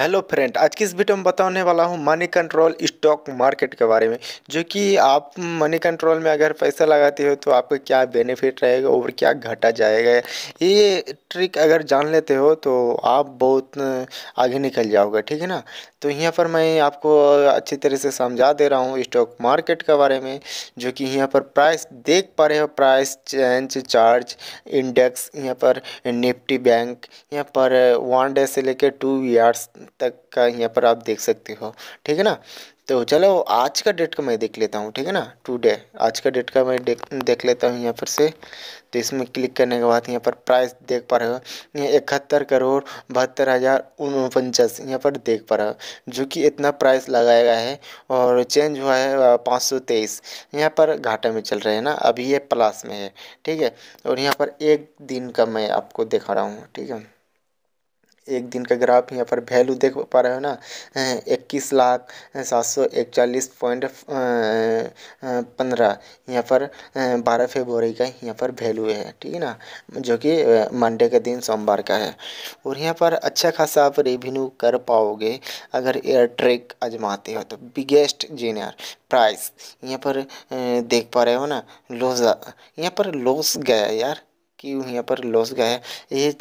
hello friend आज की इस वीडियो में बताने वाला हूँ मनी कंट्रोल स्टॉक मार्केट के बारे में जो कि आप मनी कंट्रोल में अगर पैसा लगाते हो तो आपको क्या बेनिफिट रहेगा और क्या घटा जाएगा ये ट्रिक अगर जान लेते हो तो आप बहुत आगे निकल जाओगे ठीक है ना तो यहाँ पर मैं आपको अच्छी तरह से समझा दे रहा हूँ स्टॉक मार्केट के बारे में जो कि यहाँ पर प्राइस देख पा रहे हो प्राइस चेंज चार्ज इंडेक्स यहाँ पर निफ्टी बैंक यहाँ पर वन डे से लेकर टू ईयर्स तक का यहाँ पर आप देख सकते हो ठीक है ना तो चलो आज का डेट का मैं देख लेता हूँ ठीक है ना टुडे आज का डेट का मैं देख देख लेता हूँ यहाँ पर से तो इसमें क्लिक करने के बाद यहाँ पर प्राइस देख पा रहे हो यहाँ इकहत्तर करोड़ बहत्तर हज़ार उनपचास यहाँ पर देख पा रहे हो जो कि इतना प्राइस लगाया गया है और चेंज हुआ है पाँच सौ तेईस यहाँ पर घाटा में चल रहे हैं ना अभी ये प्लस में है ठीक है और यहाँ पर एक दिन का मैं आपको दिखा रहा हूँ ठीक है एक दिन का ग्राफ यहाँ पर वैल्यू देख पा रहे हो ना इक्कीस लाख सात सौ इकचालीस पॉइंट पंद्रह यहाँ पर बारह फेबरी का यहाँ पर वैल्यू है ठीक है ना जो कि मंडे के दिन सोमवार का है और यहाँ पर अच्छा खासा आप रेवेन्यू कर पाओगे अगर एयर ट्रेक आजमाते हो तो बिगेस्ट जीनियर प्राइस यहाँ पर देख पा रहे हो ना लॉस यहाँ पर लॉस गया यार कि यहाँ पर लॉस गया है ये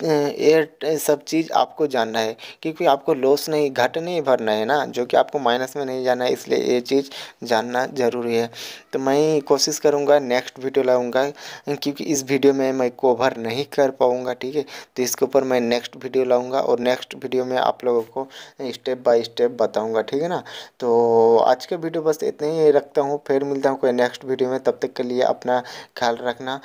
ये सब चीज़ आपको जानना है क्योंकि आपको लॉस नहीं घट नहीं भरना है ना जो कि आपको माइनस में नहीं जाना है इसलिए ये चीज़ जानना ज़रूरी है तो मैं कोशिश करूँगा नेक्स्ट वीडियो लाऊँगा क्योंकि इस वीडियो में मैं कोवर नहीं कर पाऊँगा ठीक है तो इसके ऊपर मैं नेक्स्ट वीडियो लाऊँगा और नेक्स्ट वीडियो में आप लोगों को स्टेप बाई स्टेप बताऊँगा ठीक है ना तो आज का वीडियो बस इतने ही रखता हूँ फिर मिलता हूँ कोई नेक्स्ट वीडियो में तब तक के लिए अपना ख्याल रखना